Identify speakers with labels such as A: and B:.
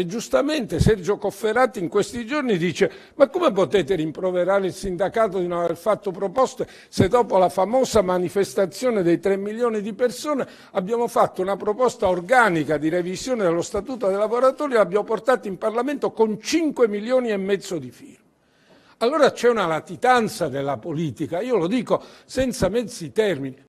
A: E giustamente Sergio Cofferati in questi giorni dice ma come potete rimproverare il sindacato di non aver fatto proposte se dopo la famosa manifestazione dei 3 milioni di persone abbiamo fatto una proposta organica di revisione dello Statuto dei lavoratori e l'abbiamo portata in Parlamento con 5 milioni e mezzo di firme. Allora c'è una latitanza della politica, io lo dico senza mezzi termini.